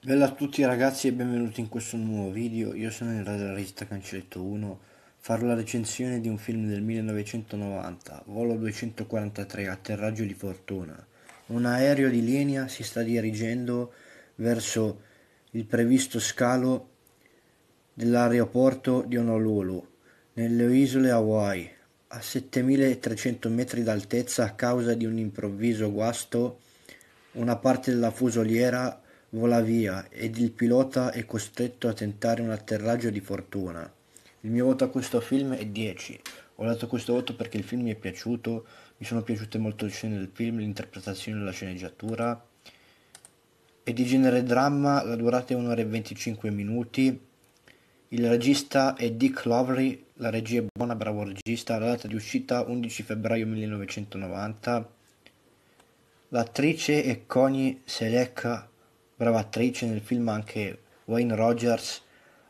Bella a tutti ragazzi e benvenuti in questo nuovo video, io sono il regista Cancelletto 1 Farò la recensione di un film del 1990, Volo 243, Atterraggio di Fortuna Un aereo di linea si sta dirigendo verso il previsto scalo dell'aeroporto di Honolulu nelle isole Hawaii a 7300 metri d'altezza a causa di un improvviso guasto una parte della fusoliera vola via ed il pilota è costretto a tentare un atterraggio di fortuna. Il mio voto a questo film è 10. Ho dato questo voto perché il film mi è piaciuto, mi sono piaciute molto le scene del film, l'interpretazione della sceneggiatura. È di genere dramma, la durata è 1 ora e 25 minuti. Il regista è Dick Lovery, la regia è buona, bravo regista, la data di uscita 11 febbraio 1990. L'attrice è Connie Seleka brava attrice nel film anche Wayne Rogers,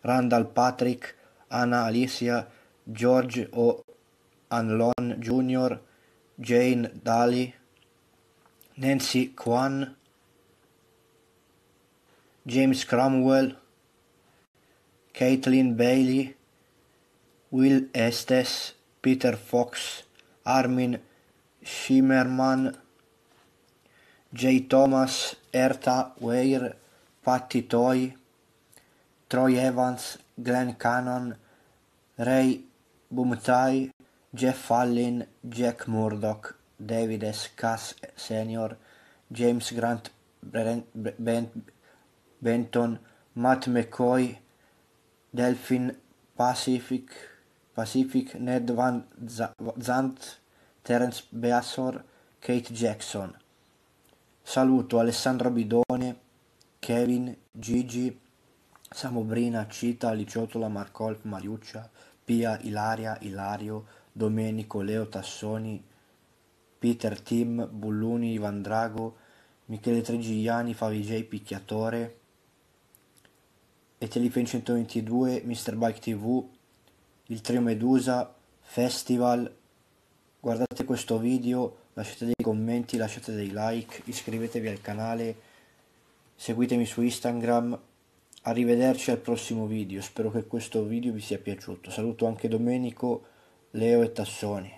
Randall Patrick, Anna Alicia, George O. Anlon Jr., Jane Daly, Nancy Kwan, James Cromwell, Caitlin Bailey, Will Estes, Peter Fox, Armin Schimmerman, J Thomas Erta Weir Patty Toy Troy Evans Glenn Cannon Ray Bumtai Jeff Fallin Jack Murdoch David S Cass Senior James Grant Brent Benton Matt McCoy Delfin Pacific Pacific Ned Van Zandt, Terence Beasor Kate Jackson Saluto Alessandro Bidone, Kevin, Gigi, Samobrina, Cita, Liciotola, Marcolf, Mariuccia, Pia, Ilaria, Ilario, Domenico, Leo, Tassoni, Peter, Tim, Bulluni, Ivan Drago, Michele Trigiani, Favij, Picchiatore, Etelifin 122, Mr. Bike TV, il Trio Medusa, Festival, guardate questo video lasciate dei commenti, lasciate dei like, iscrivetevi al canale, seguitemi su Instagram. Arrivederci al prossimo video, spero che questo video vi sia piaciuto. Saluto anche Domenico, Leo e Tassoni.